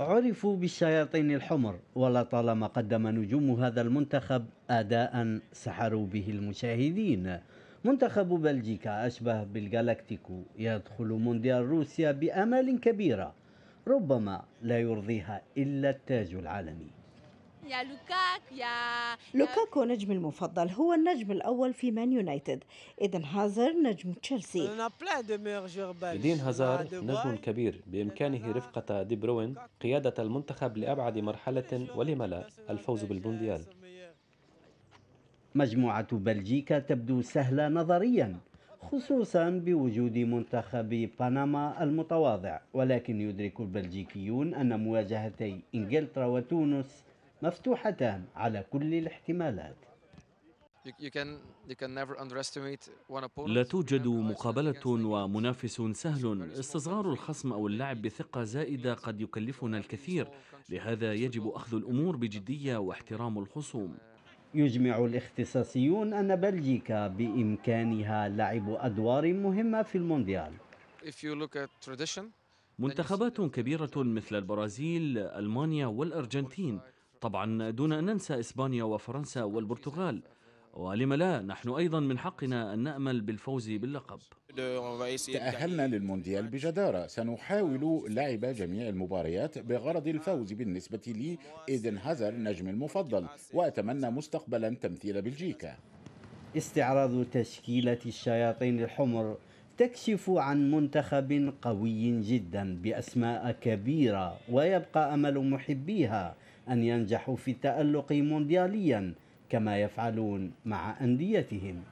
عرفوا بالشياطين الحمر ولطالما قدم نجوم هذا المنتخب أداء سحروا به المشاهدين منتخب بلجيكا أشبه بالجالاكتيكو يدخل مونديال روسيا بأمال كبيرة ربما لا يرضيها إلا التاج العالمي يا لوكاك يا لوكاكو نجمي المفضل هو النجم الأول في مان يونايتد إذن هازار نجم تشيلسي إدين هازار نجم كبير بإمكانه رفقة دي بروين قيادة المنتخب لأبعد مرحلة ولم لا الفوز بالمونديال مجموعة بلجيكا تبدو سهلة نظريا خصوصا بوجود منتخب بنما المتواضع ولكن يدرك البلجيكيون أن مواجهتي إنجلترا وتونس مفتوحتان على كل الاحتمالات لا توجد مقابلة ومنافس سهل استصغار الخصم أو اللعب بثقة زائدة قد يكلفنا الكثير لهذا يجب أخذ الأمور بجدية واحترام الخصوم يجمع الاختصاصيون أن بلجيكا بإمكانها لعب أدوار مهمة في المونديال منتخبات كبيرة مثل البرازيل، ألمانيا والأرجنتين طبعا دون أن ننسى إسبانيا وفرنسا والبرتغال ولم لا نحن أيضا من حقنا أن نأمل بالفوز باللقب تأهلنا للمونديال بجدارة سنحاول لعب جميع المباريات بغرض الفوز بالنسبة لي إيدن هازر نجم المفضل وأتمنى مستقبلا تمثيل بلجيكا استعراض تشكيلة الشياطين الحمر تكشف عن منتخب قوي جدا بأسماء كبيرة ويبقى أمل محبيها أن ينجحوا في التألق موندياليا كما يفعلون مع أنديتهم